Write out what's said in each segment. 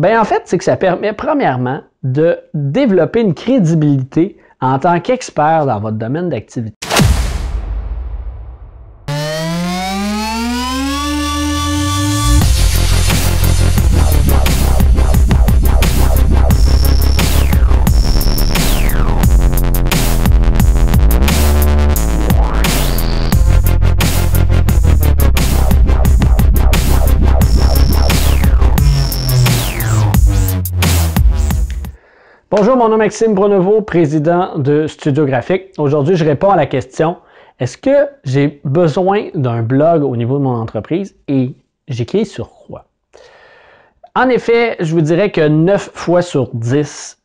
Ben en fait, c'est que ça permet, premièrement, de développer une crédibilité en tant qu'expert dans votre domaine d'activité. Bonjour, mon nom est Maxime Brunevaux, président de Studio Graphique. Aujourd'hui, je réponds à la question est-ce que j'ai besoin d'un blog au niveau de mon entreprise et j'écris sur quoi En effet, je vous dirais que 9 fois sur 10,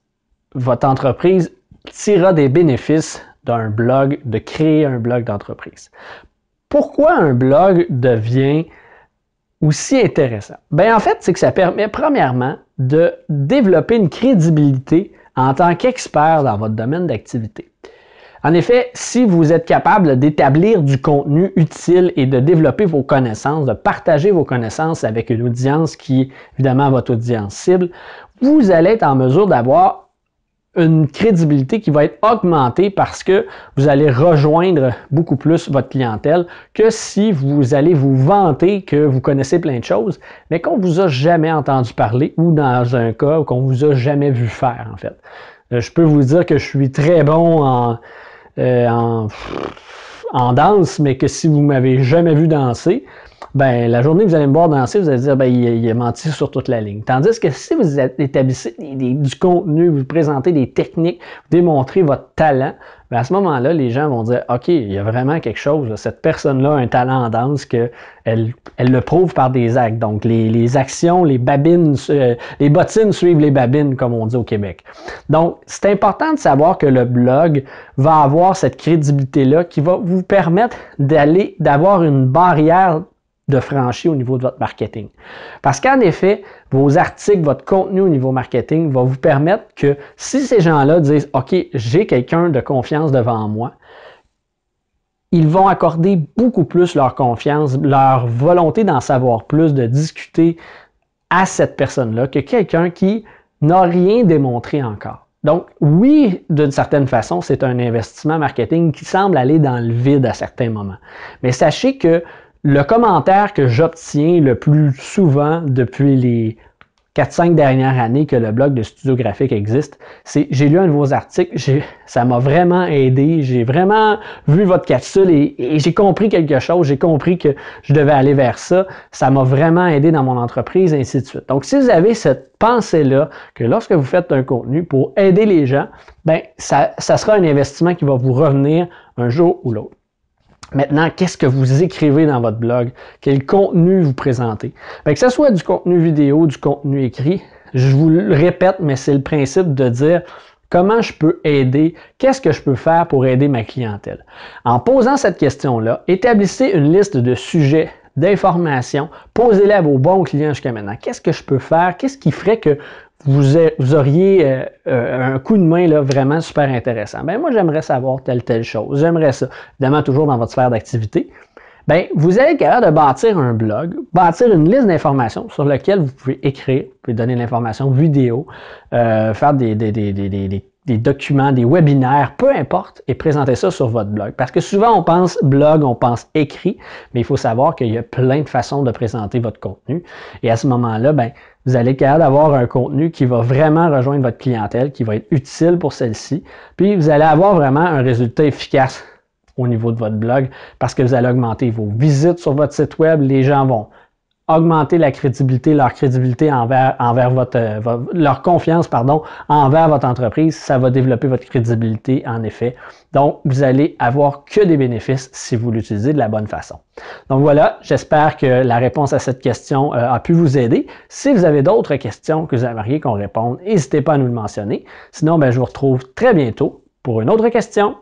votre entreprise tirera des bénéfices d'un blog, de créer un blog d'entreprise. Pourquoi un blog devient aussi intéressant? Bien, en fait, c'est que ça permet, premièrement, de développer une crédibilité en tant qu'expert dans votre domaine d'activité. En effet, si vous êtes capable d'établir du contenu utile et de développer vos connaissances, de partager vos connaissances avec une audience qui est évidemment votre audience cible, vous allez être en mesure d'avoir une crédibilité qui va être augmentée parce que vous allez rejoindre beaucoup plus votre clientèle que si vous allez vous vanter que vous connaissez plein de choses, mais qu'on vous a jamais entendu parler ou dans un cas qu'on vous a jamais vu faire, en fait. Euh, je peux vous dire que je suis très bon en, euh, en, en danse, mais que si vous m'avez jamais vu danser, ben, la journée que vous allez me voir danser, vous allez dire, ben, il, a menti sur toute la ligne. Tandis que si vous établissez du contenu, vous présentez des techniques, vous démontrez votre talent, ben, à ce moment-là, les gens vont dire, OK, il y a vraiment quelque chose. Cette personne-là a un talent en danse que elle, elle le prouve par des actes. Donc, les, les actions, les babines, euh, les bottines suivent les babines, comme on dit au Québec. Donc, c'est important de savoir que le blog va avoir cette crédibilité-là qui va vous permettre d'aller, d'avoir une barrière de franchir au niveau de votre marketing. Parce qu'en effet, vos articles, votre contenu au niveau marketing va vous permettre que si ces gens-là disent, OK, j'ai quelqu'un de confiance devant moi, ils vont accorder beaucoup plus leur confiance, leur volonté d'en savoir plus, de discuter à cette personne-là que quelqu'un qui n'a rien démontré encore. Donc, oui, d'une certaine façon, c'est un investissement marketing qui semble aller dans le vide à certains moments. Mais sachez que le commentaire que j'obtiens le plus souvent depuis les 4-5 dernières années que le blog de Studio Graphique existe, c'est j'ai lu un de vos articles, ça m'a vraiment aidé, j'ai vraiment vu votre capsule et, j'ai compris quelque chose, j'ai compris que je devais aller vers ça, ça m'a vraiment aidé dans mon entreprise, et ainsi de suite. Donc, si vous avez cette pensée-là, que lorsque vous faites un contenu pour aider les gens, ben ça sera un investissement qui va vous revenir un jour ou l'autre. Maintenant, qu'est-ce que vous écrivez dans votre blog? Quel contenu vous présentez? que ce soit du contenu vidéo, du contenu écrit, je vous le répète, mais c'est le principe de dire comment je peux aider, qu'est-ce que je peux faire pour aider ma clientèle. En posant cette question-là, établissez une liste de sujets d'informations, posez-les à vos bons clients jusqu'à maintenant. Qu'est-ce que je peux faire? Qu'est-ce qui ferait que vous, auriez euh, euh, un coup de main là, vraiment super intéressant. Ben, moi, j'aimerais savoir telle, telle chose. J'aimerais ça. Évidemment, toujours dans votre sphère d'activité. Ben, vous avez être capable de bâtir un blog, bâtir une liste d'informations sur laquelle vous pouvez écrire, vous pouvez donner l'information vidéo, euh, faire des, des, des, des des documents, des webinaires, peu importe, et présenter ça sur votre blog. Parce que souvent, on pense blog, on pense écrit, mais il faut savoir qu'il y a plein de façons de présenter votre contenu. Et à ce moment-là, ben, vous allez être capable d'avoir un contenu qui va vraiment rejoindre votre clientèle, qui va être utile pour celle-ci. Puis, vous allez avoir vraiment un résultat efficace au niveau de votre blog parce que vous allez augmenter vos visites sur votre site web. Les gens vont augmenter la crédibilité, leur crédibilité envers, envers votre, euh, leur confiance, pardon, envers votre entreprise, ça va développer votre crédibilité en effet. Donc, vous allez avoir que des bénéfices si vous l'utilisez de la bonne façon. Donc voilà, j'espère que la réponse à cette question euh, a pu vous aider. Si vous avez d'autres questions que vous aimeriez qu'on réponde, n'hésitez pas à nous le mentionner. Sinon, ben, je vous retrouve très bientôt pour une autre question.